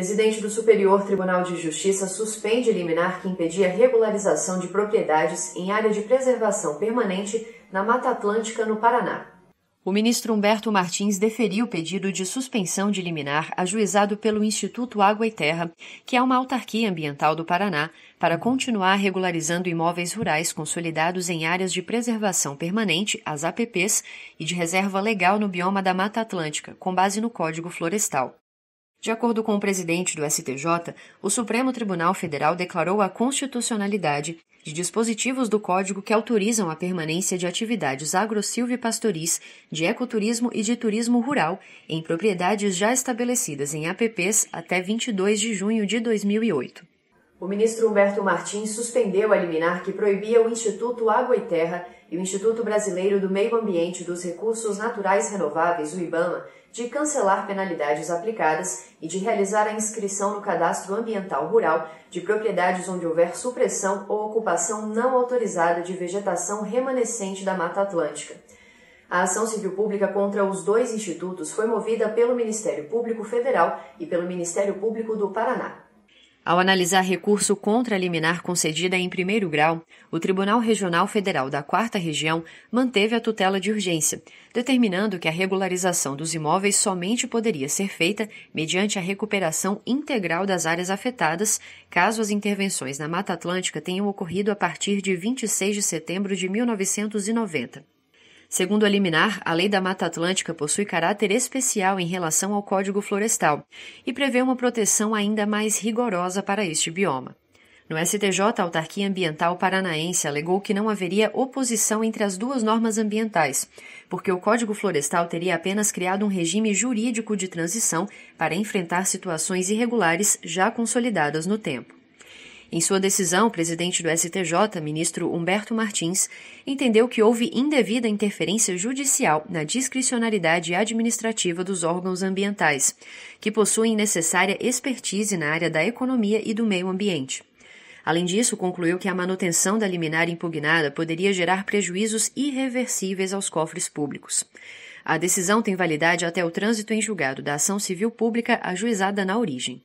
Presidente do Superior Tribunal de Justiça suspende liminar que impedia regularização de propriedades em área de preservação permanente na Mata Atlântica, no Paraná. O ministro Humberto Martins deferiu o pedido de suspensão de liminar ajuizado pelo Instituto Água e Terra, que é uma autarquia ambiental do Paraná, para continuar regularizando imóveis rurais consolidados em áreas de preservação permanente, as APPs, e de reserva legal no bioma da Mata Atlântica, com base no Código Florestal. De acordo com o presidente do STJ, o Supremo Tribunal Federal declarou a constitucionalidade de dispositivos do código que autorizam a permanência de atividades agro-silvipastoris, de ecoturismo e de turismo rural em propriedades já estabelecidas em APPs até 22 de junho de 2008. O ministro Humberto Martins suspendeu a liminar que proibia o Instituto Água e Terra e o Instituto Brasileiro do Meio Ambiente e dos Recursos Naturais Renováveis, o IBAMA, de cancelar penalidades aplicadas e de realizar a inscrição no cadastro ambiental rural de propriedades onde houver supressão ou ocupação não autorizada de vegetação remanescente da Mata Atlântica. A ação civil pública contra os dois institutos foi movida pelo Ministério Público Federal e pelo Ministério Público do Paraná. Ao analisar recurso contra a liminar concedida em primeiro grau, o Tribunal Regional Federal da Quarta Região manteve a tutela de urgência, determinando que a regularização dos imóveis somente poderia ser feita mediante a recuperação integral das áreas afetadas, caso as intervenções na Mata Atlântica tenham ocorrido a partir de 26 de setembro de 1990. Segundo a liminar, a Lei da Mata Atlântica possui caráter especial em relação ao Código Florestal e prevê uma proteção ainda mais rigorosa para este bioma. No STJ, a autarquia ambiental paranaense alegou que não haveria oposição entre as duas normas ambientais, porque o Código Florestal teria apenas criado um regime jurídico de transição para enfrentar situações irregulares já consolidadas no tempo. Em sua decisão, o presidente do STJ, ministro Humberto Martins, entendeu que houve indevida interferência judicial na discricionalidade administrativa dos órgãos ambientais, que possuem necessária expertise na área da economia e do meio ambiente. Além disso, concluiu que a manutenção da liminar impugnada poderia gerar prejuízos irreversíveis aos cofres públicos. A decisão tem validade até o trânsito em julgado da ação civil pública ajuizada na origem.